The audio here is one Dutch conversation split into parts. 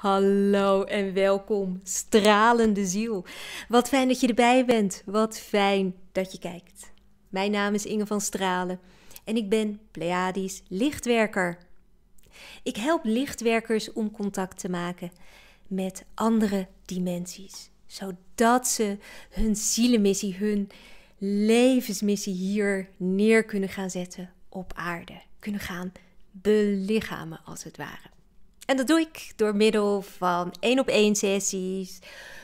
Hallo en welkom, stralende ziel. Wat fijn dat je erbij bent. Wat fijn dat je kijkt. Mijn naam is Inge van Stralen en ik ben Pleiadisch lichtwerker. Ik help lichtwerkers om contact te maken met andere dimensies, zodat ze hun zielenmissie, hun levensmissie hier neer kunnen gaan zetten op aarde, kunnen gaan belichamen als het ware en dat doe ik door middel van één op één sessies,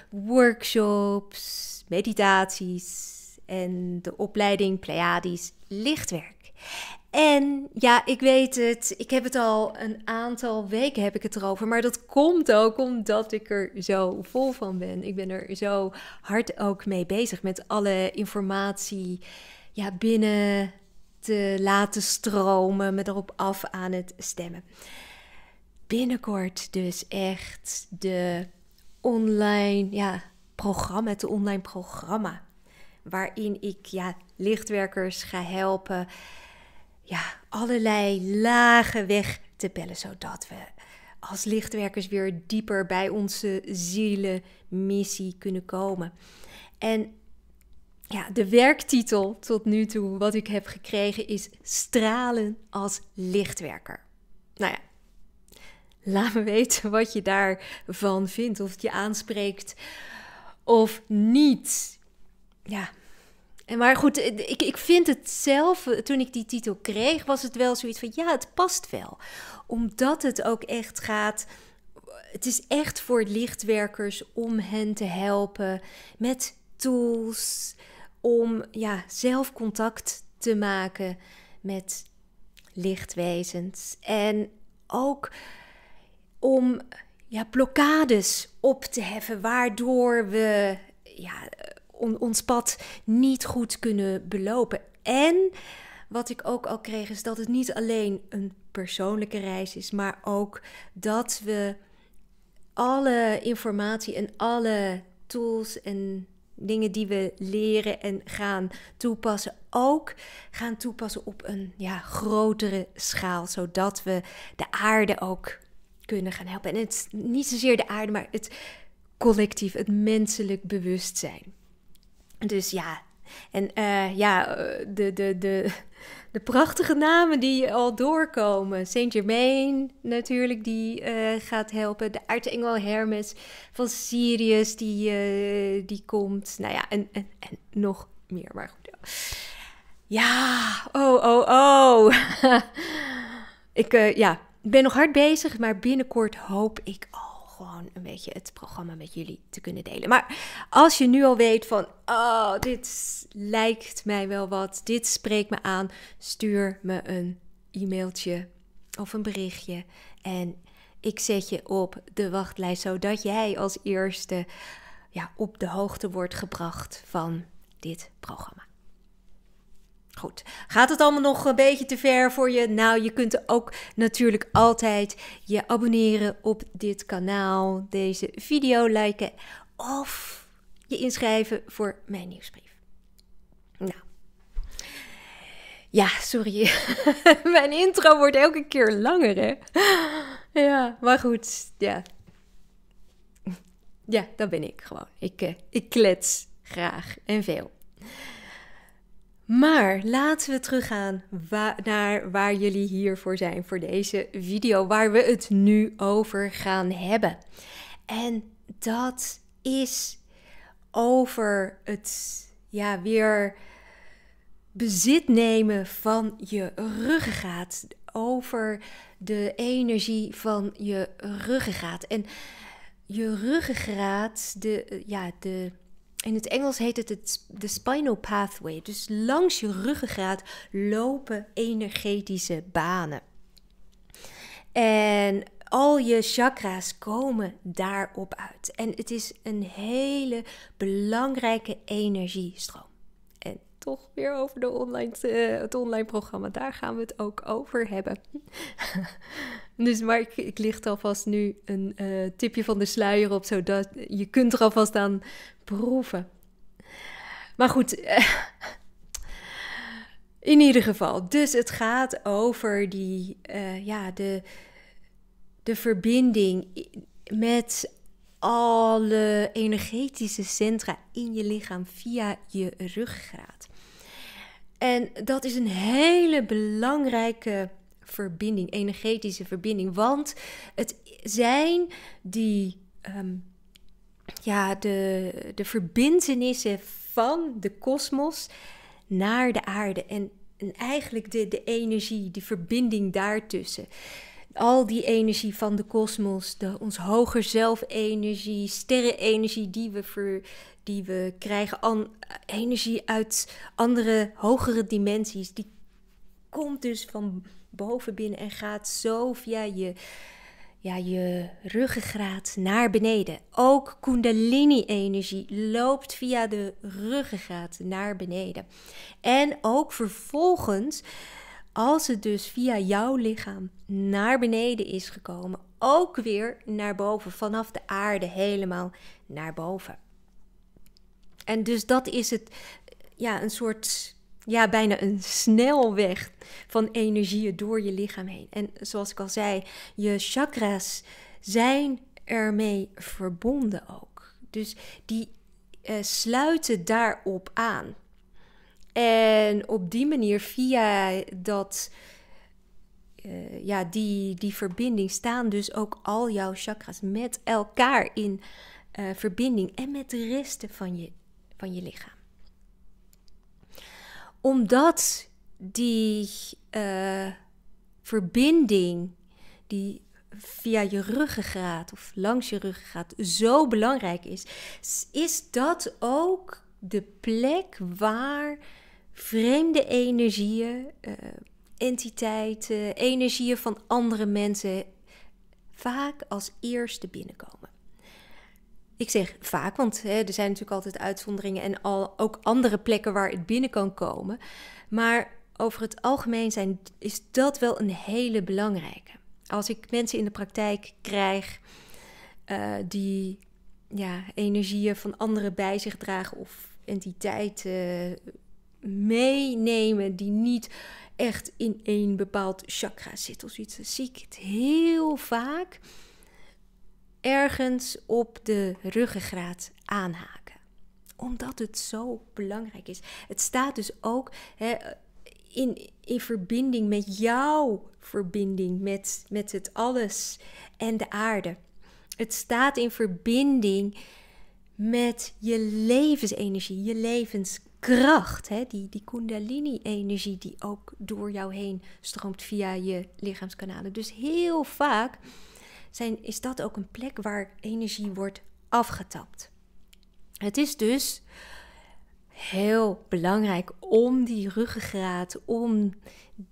workshops, meditaties en de opleiding Pleiades lichtwerk. En ja, ik weet het, ik heb het al een aantal weken heb ik het erover, maar dat komt ook omdat ik er zo vol van ben. Ik ben er zo hard ook mee bezig met alle informatie ja, binnen te laten stromen, me erop af aan het stemmen binnenkort dus echt de online ja, programma, het online programma. Waarin ik ja, lichtwerkers ga helpen ja, allerlei lagen weg te bellen. Zodat we als lichtwerkers weer dieper bij onze zielenmissie kunnen komen. En ja, de werktitel tot nu toe wat ik heb gekregen is Stralen als lichtwerker. Nou ja, Laat me weten wat je daarvan vindt. Of het je aanspreekt of niet. Ja. En maar goed, eh, ik, ik vind het zelf, eh, toen ik die titel kreeg, was het wel zoiets van ja, het past wel. Omdat het ook echt gaat. Het is echt voor lichtwerkers om hen te helpen met tools. Om ja, zelf contact te maken met lichtwezens. En ook om ja, blokkades op te heffen, waardoor we ja, on, ons pad niet goed kunnen belopen. En wat ik ook al kreeg, is dat het niet alleen een persoonlijke reis is, maar ook dat we alle informatie en alle tools en dingen die we leren en gaan toepassen, ook gaan toepassen op een ja, grotere schaal, zodat we de aarde ook kunnen gaan helpen. En het is niet zozeer de aarde, maar het collectief, het menselijk bewustzijn. Dus ja, en eh, ja, eh, de, de, de, de prachtige namen die al doorkomen. Saint Germain natuurlijk, die eh, gaat helpen. De aartsengel Hermes van Sirius, die, die komt. Nou ja, en, en, en nog meer, maar goed. Ja, oh, oh, oh. Ik, ja, ik ben nog hard bezig, maar binnenkort hoop ik al gewoon een beetje het programma met jullie te kunnen delen. Maar als je nu al weet van, oh, dit lijkt mij wel wat, dit spreekt me aan, stuur me een e-mailtje of een berichtje en ik zet je op de wachtlijst zodat jij als eerste ja, op de hoogte wordt gebracht van dit programma. Goed, gaat het allemaal nog een beetje te ver voor je? Nou, je kunt ook natuurlijk altijd je abonneren op dit kanaal, deze video liken of je inschrijven voor mijn nieuwsbrief. Nou. Ja, sorry. mijn intro wordt elke keer langer, hè? Ja, maar goed. Ja. Ja, dat ben ik gewoon. Ik, eh, ik klets graag en veel. Maar laten we teruggaan naar waar jullie hier voor zijn voor deze video, waar we het nu over gaan hebben. En dat is over het ja, weer bezit nemen van je ruggengraat. Over de energie van je ruggengraat. En je ruggengraat, de, ja, de in het Engels heet het, de spinal pathway. Dus langs je ruggengraat lopen energetische banen. En al je chakra's komen daarop uit. En het is een hele belangrijke energiestroom. En toch weer over de online, eh, het online programma. Daar gaan we het ook over hebben. Dus maar ik, licht alvast nu een eh, tipje van de sluier op, zodat je kunt er alvast aan proeven. Maar goed, eh, in ieder geval. Dus het gaat over die, eh, ja, de, de verbinding met alle energetische centra in je lichaam via je ruggengraat. En dat is een hele belangrijke verbinding, energetische verbinding. Want het zijn die, um, ja, de, de verbindenissen van de kosmos naar de aarde. En, en eigenlijk de, de energie, die verbinding daartussen al die energie van de kosmos, ons hoger zelf-energie, sterrenenergie die we, ver, die we krijgen, energie uit andere hogere dimensies, die komt dus van boven en gaat zo via je, ja, je ruggengraat naar beneden. Ook Kundalini-energie loopt via de ruggengraat naar beneden. En ook vervolgens, als het dus via jouw lichaam naar beneden is gekomen, ook weer naar boven, vanaf de aarde helemaal naar boven. En dus dat is het, ja, een soort ja, bijna een snelweg van energieën door je lichaam heen. En zoals ik al zei, je chakras zijn ermee verbonden ook. Dus die eh, sluiten daarop aan. En op die manier, via dat, eh, ja, die, die verbinding, staan dus ook al jouw chakras met elkaar in eh, verbinding en met de resten van je, van je lichaam omdat die eh, verbinding die via je ruggengraat of langs je ruggengraat zo belangrijk is, is dat ook de plek waar vreemde energieën, eh, entiteiten, energieën van andere mensen vaak als eerste binnenkomen. Ik zeg vaak, want hè, er zijn natuurlijk altijd uitzonderingen en al, ook andere plekken waar het binnen kan komen. Maar over het algemeen zijn, is dat wel een hele belangrijke. Als ik mensen in de praktijk krijg eh, die ja, energieën van anderen bij zich dragen of entiteiten meenemen die niet echt in één bepaald chakra zitten of zoiets, zie ik het heel vaak ergens op de ruggengraat aanhaken. Omdat het zo belangrijk is. Het staat dus ook hè, in, in verbinding met jouw verbinding met, met het alles en de aarde. Het staat in verbinding met je levensenergie, je levenskracht. Hè? Die, die kundalini-energie die ook door jou heen stroomt via je lichaamskanalen. Dus heel vaak zijn, is dat ook een plek waar energie wordt afgetapt. Het is dus heel belangrijk om die ruggengraat, om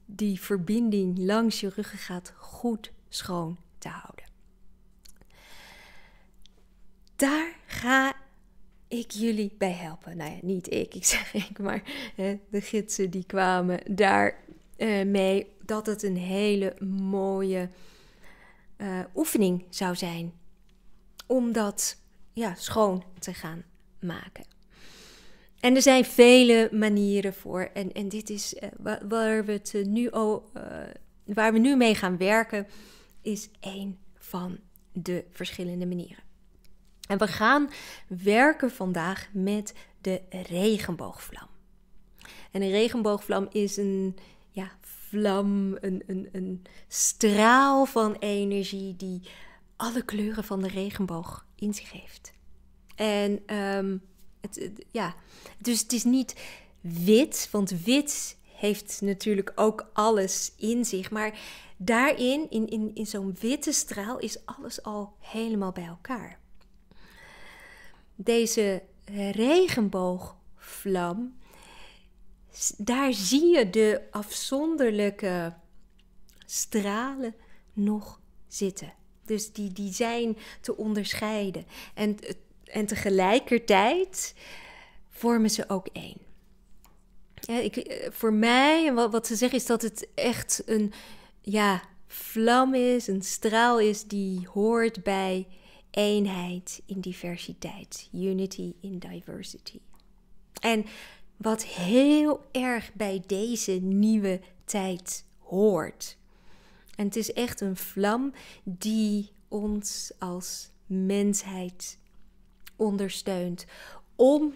die verbinding langs je ruggengraat goed schoon te houden. Daar ga ik jullie bij helpen. Nou ja, niet ik, ik zeg ik, maar hè, de gidsen die kwamen daar eh, mee. Dat het een hele mooie eh, oefening zou zijn om dat ja, schoon te gaan maken. En er zijn vele manieren voor. En, en dit is eh, waar, we het nu, uh, waar we nu mee gaan werken, is één van de verschillende manieren. En we gaan werken vandaag met de regenboogvlam. En een regenboogvlam is een ja, vlam, een, een, een straal van energie die alle kleuren van de regenboog in zich heeft. En ehm, het, ja, dus het is niet wit, want wit heeft natuurlijk ook alles in zich. Maar daarin, in, in, in zo'n witte straal, is alles al helemaal bij elkaar. Deze regenboogvlam daar zie je de afzonderlijke stralen nog zitten. Dus die, die zijn te onderscheiden. En, en tegelijkertijd vormen ze ook één. Ja, ik, eh, voor mij, wat, wat ze zeggen, is dat het echt een ja, vlam is, een straal is die hoort bij eenheid in diversiteit. Unity in diversity. En wat heel erg bij deze nieuwe tijd hoort. En het is echt een vlam die ons als mensheid ondersteunt om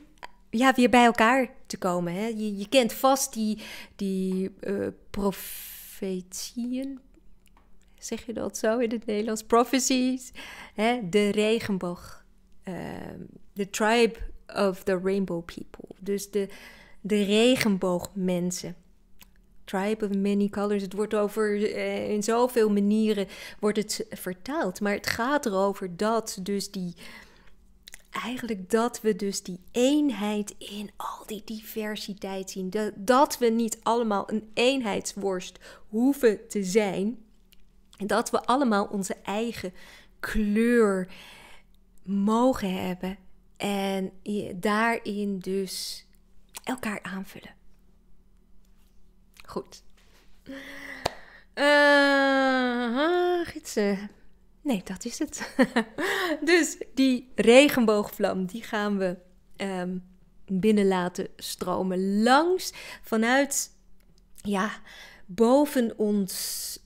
ja, weer bij elkaar te komen. Hè? Je, kent vast die, die eh, profetieën, zeg je dat zo in het Nederlands? Prophecies, hè? de regenboog, ehm, de tribe of the Rainbow People. Dus de, de regenboogmensen. Tribe of Many Colors. Het wordt over eh, in zoveel manieren wordt het vertaald. Maar het gaat erover dat dus die. Eigenlijk dat we dus die eenheid in al die diversiteit zien. Dat, dat we niet allemaal een eenheidsworst hoeven te zijn. Dat we allemaal onze eigen kleur mogen hebben en daarin dus elkaar aanvullen. Goed. Uh, gidsen. Nee, dat is het. dus die regenboogvlam, die gaan we um, binnen laten stromen. Langs vanuit, ja, boven ons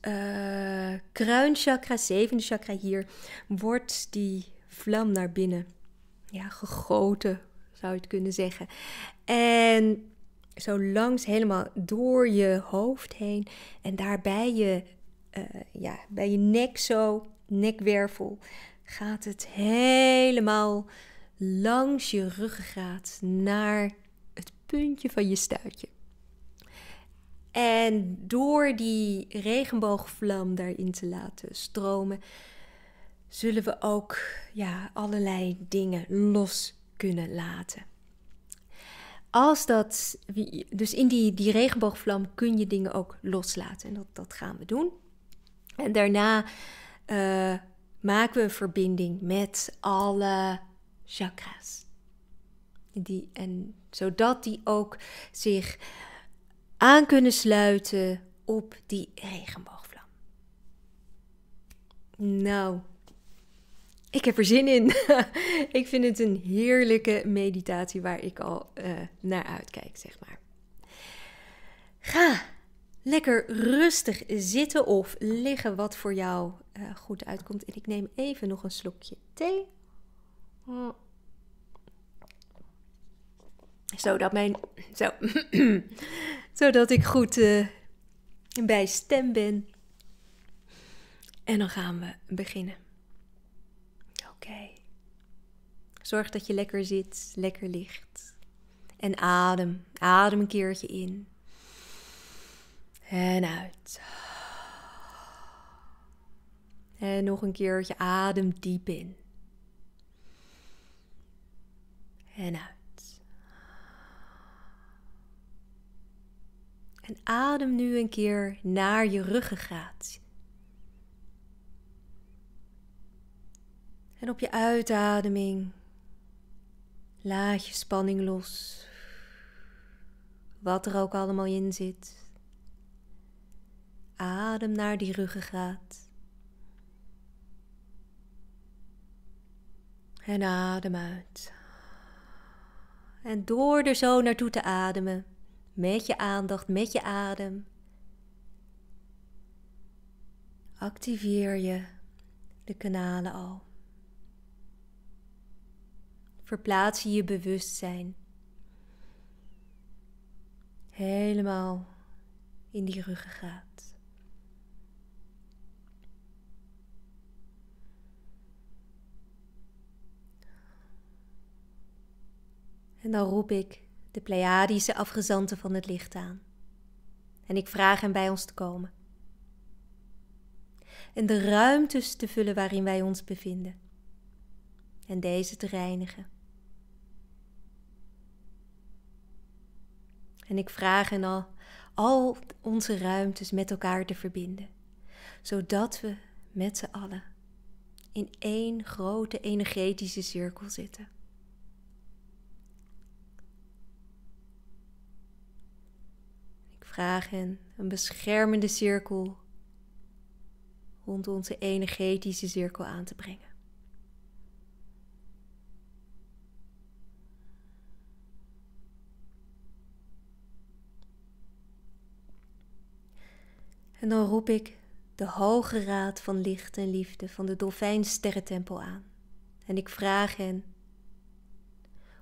eh, kruinchakra, zevende chakra hier, wordt die vlam naar binnen ja, gegoten, zou je het kunnen zeggen. En zo langs helemaal door je hoofd heen en daarbij je, eh, ja, bij je nek zo, nekwervel, gaat het helemaal langs je ruggengraat naar het puntje van je stuitje. En door die regenboogvlam daarin te laten stromen, zullen we ook ja, allerlei dingen los kunnen laten. Als dat, dus in die, die regenboogvlam kun je dingen ook loslaten. En dat, dat gaan we doen. En daarna eh, maken we een verbinding met alle chakras. Die, en zodat die ook zich aan kunnen sluiten op die regenboogvlam. Nou, ik heb er zin in. ik vind het een heerlijke meditatie waar ik al eh, naar uitkijk, zeg maar. Ga lekker rustig zitten of liggen, wat voor jou eh, goed uitkomt. En ik neem even nog een slokje thee. Zodat mijn. Zo. Zodat ik goed eh, bij stem ben. En dan gaan we beginnen. Zorg dat je lekker zit, lekker ligt. En adem. Adem een keertje in. En uit. En nog een keertje adem diep in. En uit. En adem nu een keer naar je ruggengraat. En op je uitademing Laat je spanning los. Wat er ook allemaal in zit. Adem naar die ruggengraat. En adem uit. En door er zo naartoe te ademen, met je aandacht, met je adem, activeer je de kanalen al verplaats je je bewustzijn helemaal in die ruggengraat. En dan roep ik de Pleiadische afgezanten van het licht aan. En ik vraag hen bij ons te komen. En de ruimtes te vullen waarin wij ons bevinden. En deze te reinigen. En ik vraag hen al al onze ruimtes met elkaar te verbinden, zodat we met z'n allen in één grote energetische cirkel zitten. Ik vraag hen een beschermende cirkel rond onze energetische cirkel aan te brengen. En dan roep ik de Hoge Raad van Licht en Liefde van de Dolfijn Sterrentempel aan. En ik vraag hen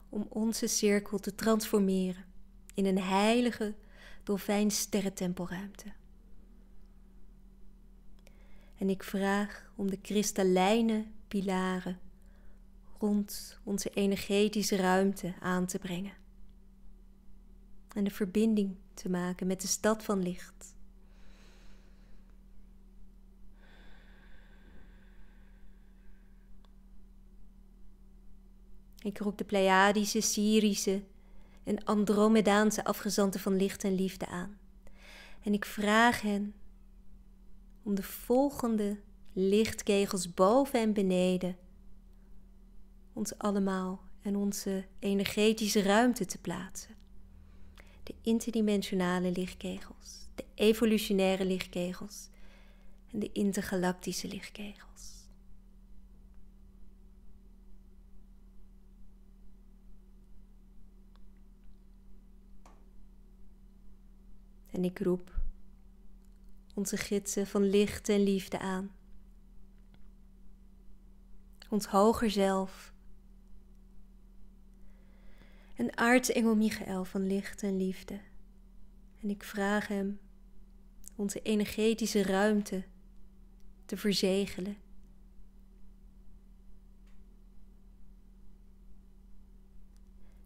om onze cirkel te transformeren in een heilige Dolfijn En ik vraag om de kristallijne pilaren rond onze energetische ruimte aan te brengen. En de verbinding te maken met de stad van licht Ik roep de Pleiadische, Syrische en Andromedaanse afgezanten van licht en liefde aan. En ik vraag hen om de volgende lichtkegels boven en beneden ons allemaal en onze energetische ruimte te plaatsen. De interdimensionale lichtkegels, de evolutionaire lichtkegels en de intergalactische lichtkegels. En ik roep onze gidsen van licht en liefde aan. Ons hoger zelf. En aartsengel Michael van licht en liefde. En ik vraag hem onze energetische ruimte te verzegelen.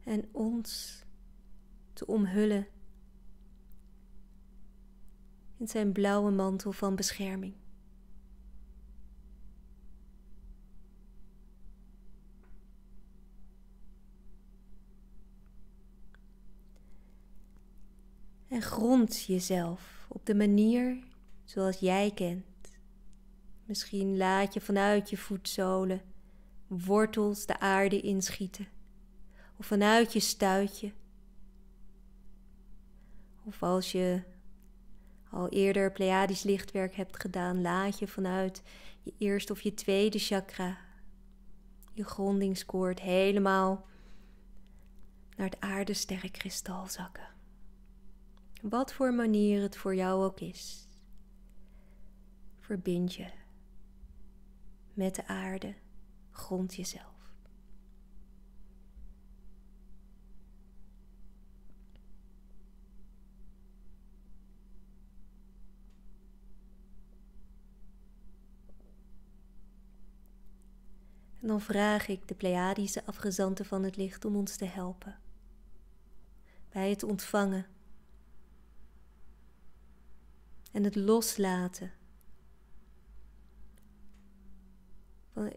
En ons te omhullen zijn blauwe mantel van bescherming. En grond jezelf op de manier zoals jij kent. Misschien laat je vanuit je voetzolen wortels de aarde inschieten, of vanuit je stuitje. Of als je al eerder Pleiadisch lichtwerk hebt gedaan, laat je vanuit je eerste of je tweede chakra je grondingskoord helemaal naar het kristal zakken. Wat voor manier het voor jou ook is, verbind je met de aarde, grond jezelf. dan vraag ik de Pleiadische afgezanten van het licht om ons te helpen bij het ontvangen en het loslaten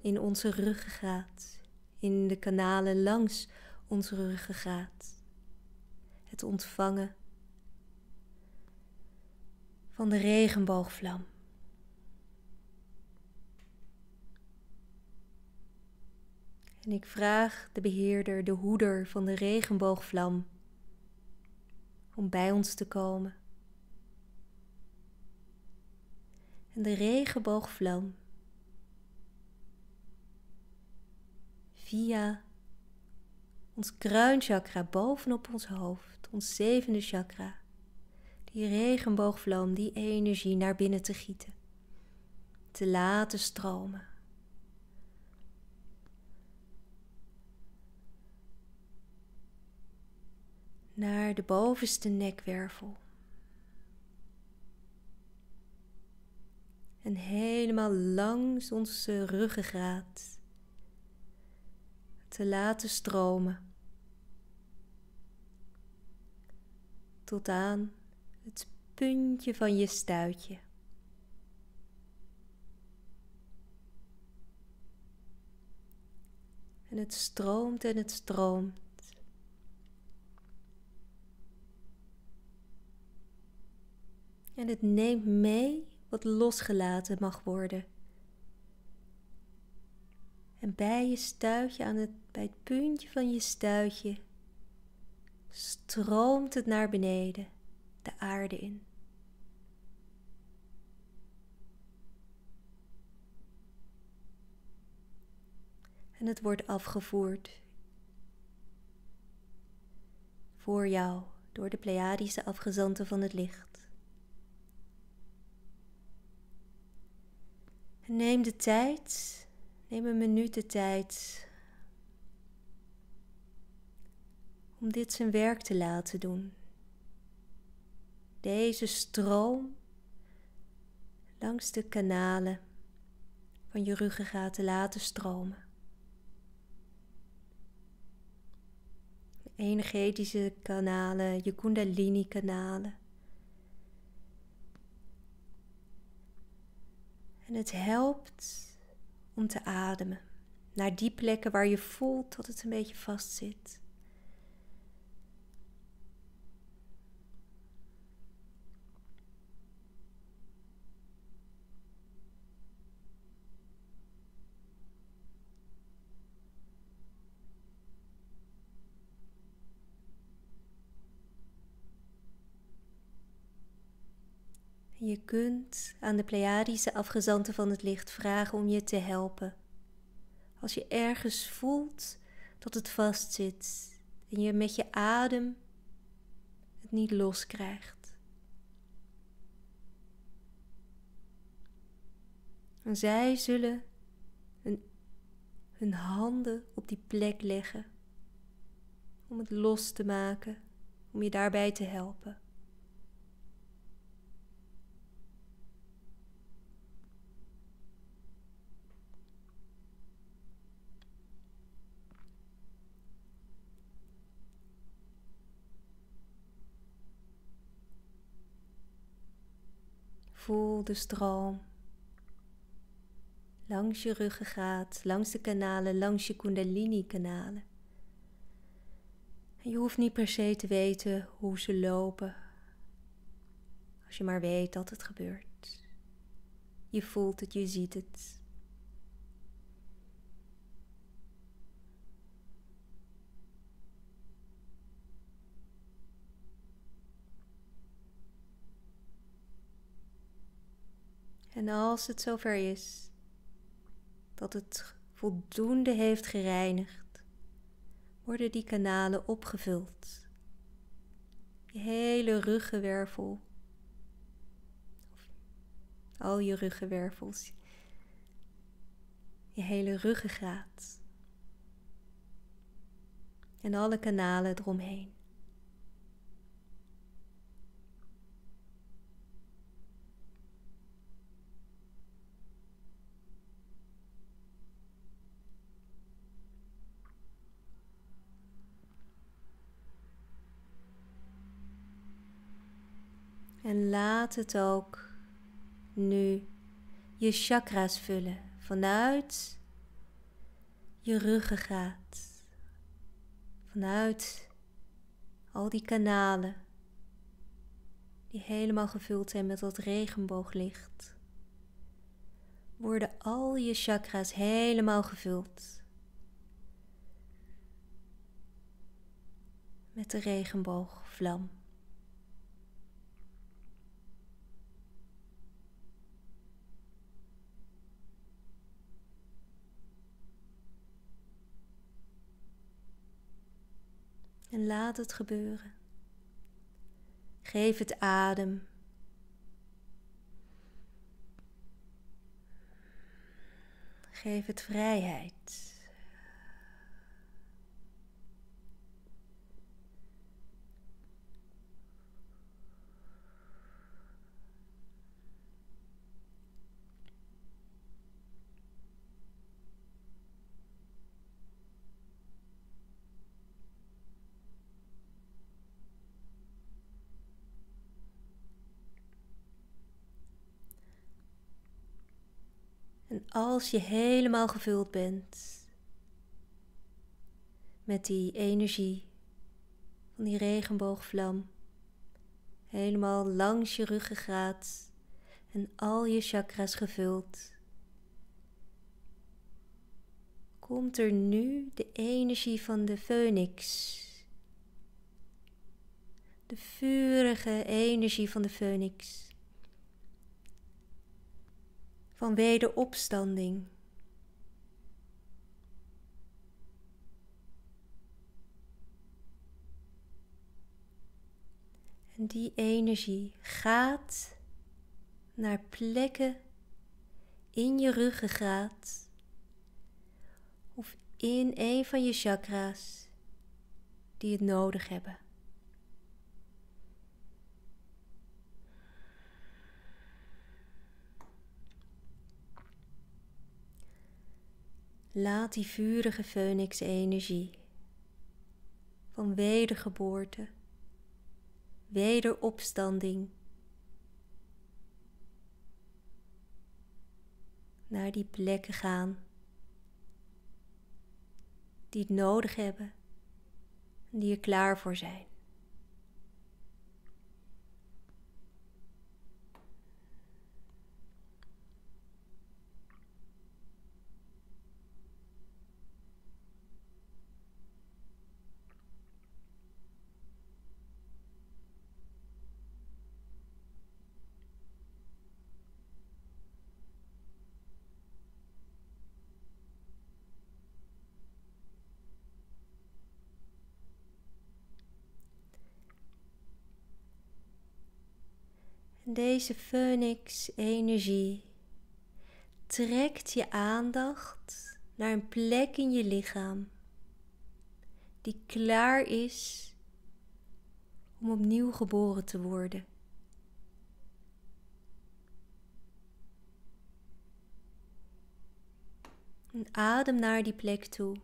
in onze ruggengraat, in de kanalen langs onze ruggengraat. Het ontvangen van de regenboogvlam. En ik vraag de beheerder, de hoeder van de regenboogvlam, om bij ons te komen. En de regenboogvlam via ons kruinchakra bovenop ons hoofd, ons zevende chakra, die regenboogvlam, die energie naar binnen te gieten, te laten stromen. naar de bovenste nekwervel. En helemaal langs onze ruggengraat te laten stromen. Tot aan het puntje van je stuitje. En het stroomt en het stroomt. En het neemt mee wat losgelaten mag worden. En bij je stuitje, aan het, bij het puntje van je stuitje, stroomt het naar beneden, de aarde in. En het wordt afgevoerd voor jou door de Pleiadische afgezanten van het licht. Neem de tijd, neem een minuut de tijd om dit zijn werk te laten doen. Deze stroom langs de kanalen van je ruggengraat te laten stromen. energetische kanalen, je kundalini-kanalen. En het helpt om te ademen naar die plekken waar je voelt dat het een beetje vastzit. kunt aan de Pleiadische afgezanten van het licht vragen om je te helpen. Als je ergens voelt dat het vastzit en je met je adem het niet los krijgt. En zij zullen hun handen op die plek leggen om het los te maken, om je daarbij te helpen. Voel de stroom langs je ruggengraat, langs de kanalen, langs je kundalini-kanalen. En je hoeft niet per se te weten hoe ze lopen, als je maar weet dat het gebeurt. Je voelt het, je ziet het. En als het zover is dat het voldoende heeft gereinigd, worden die kanalen opgevuld. Je hele ruggenwervel, al je ruggenwervels, je hele ruggengraat en alle kanalen eromheen. En laat het ook nu je chakra's vullen vanuit je ruggengraat, vanuit al die kanalen die helemaal gevuld zijn met dat regenbooglicht. Worden al je chakra's helemaal gevuld met de regenboogvlam. en laat het gebeuren. Geef het adem. Geef het vrijheid. En als je helemaal gevuld bent met die energie van die regenboogvlam, helemaal langs je ruggengraat en al je chakras gevuld, komt er nu de energie van de phoenix. De vurige energie van de phoenix van wederopstanding. En die energie gaat naar plekken in je ruggengraat of in een van je chakra's die het nodig hebben. Laat die vurige phoenix-energie van wedergeboorte, wederopstanding naar die plekken gaan die het nodig hebben en die er klaar voor zijn. Deze phoenix-energie trekt je aandacht naar een plek in je lichaam die klaar is om opnieuw geboren te worden. adem naar die plek toe.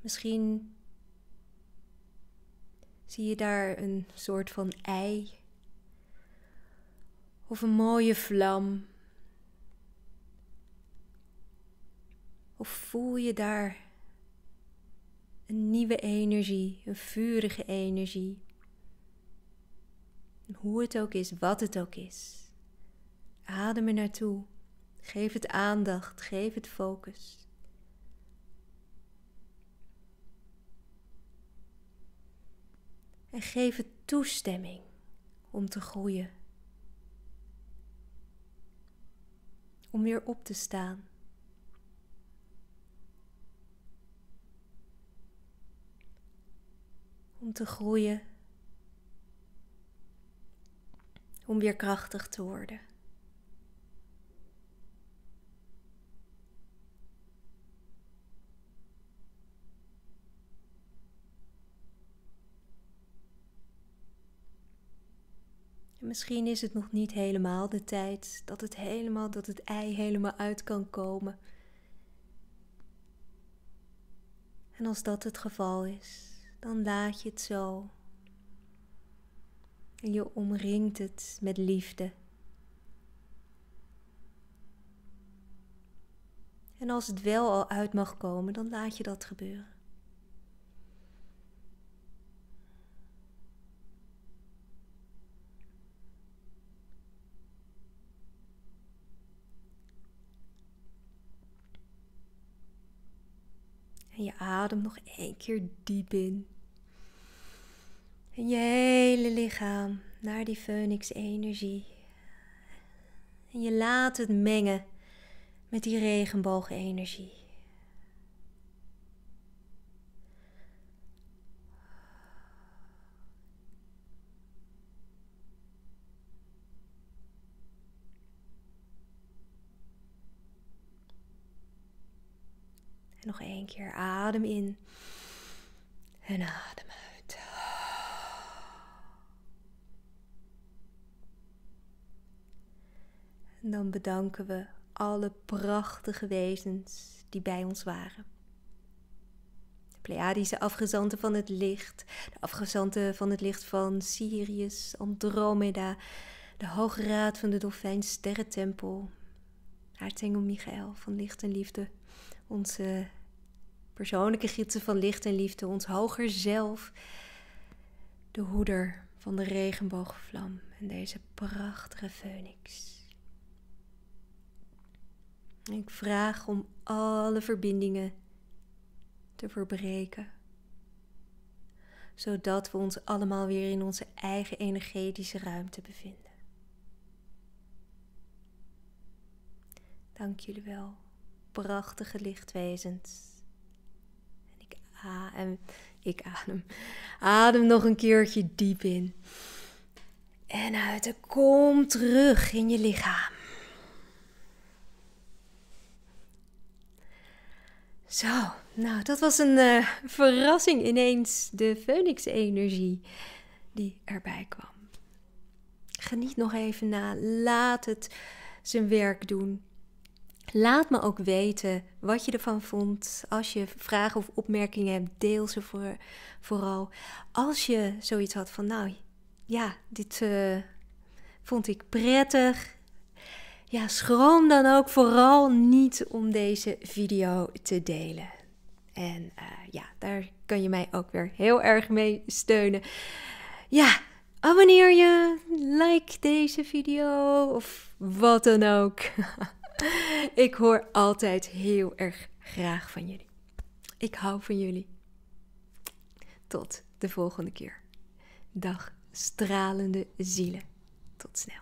Misschien zie je daar een soort van ei of een mooie vlam. Of voel je daar een nieuwe energie, een vurige energie. Hoe het ook is, wat het ook is. Adem er naartoe. Geef het aandacht, geef het focus. En geef het toestemming om te groeien. om weer op te staan. Om te groeien. Om weer krachtig te worden. misschien is het nog niet helemaal de tijd dat het helemaal, dat het ei helemaal uit kan komen. En als dat het geval is, dan laat je het zo. En je omringt het met liefde. En als het wel al uit mag komen, dan laat je dat gebeuren. adem nog één keer diep in. En je hele lichaam naar die phoenix-energie. En je laat het mengen met die regenboog-energie. één keer adem in en adem uit. En dan bedanken we alle prachtige wezens die bij ons waren. De Pleiadische afgezanten van het licht, de afgezanten van het licht van Sirius, Andromeda, de hoograad van de Dolfijn Sterrentempel, Hartengel Michael van Licht en Liefde, onze persoonlijke gidsen van licht en liefde, ons hoger zelf, de hoeder van de regenboogvlam en deze prachtige phoenix. Ik vraag om alle verbindingen te verbreken, zodat we ons allemaal weer in onze eigen energetische ruimte bevinden. Dank jullie wel, prachtige lichtwezens en ik adem. Adem nog een keertje diep in. En uit het kom terug in je lichaam. Zo, nou dat was een eh, verrassing ineens, de phoenix-energie die erbij kwam. Geniet nog even na, laat het zijn werk doen. Laat me ook weten wat je ervan vond. Als je vragen of opmerkingen hebt, deel ze voor, vooral. Als je zoiets had van, nou ja, dit eh, vond ik prettig. Ja, schroom dan ook vooral niet om deze video te delen. En eh, ja, daar kan je mij ook weer heel erg mee steunen. Ja, abonneer je, like deze video of wat dan ook. Ik hoor altijd heel erg graag van jullie. Ik hou van jullie. Tot de volgende keer. Dag stralende zielen. Tot snel.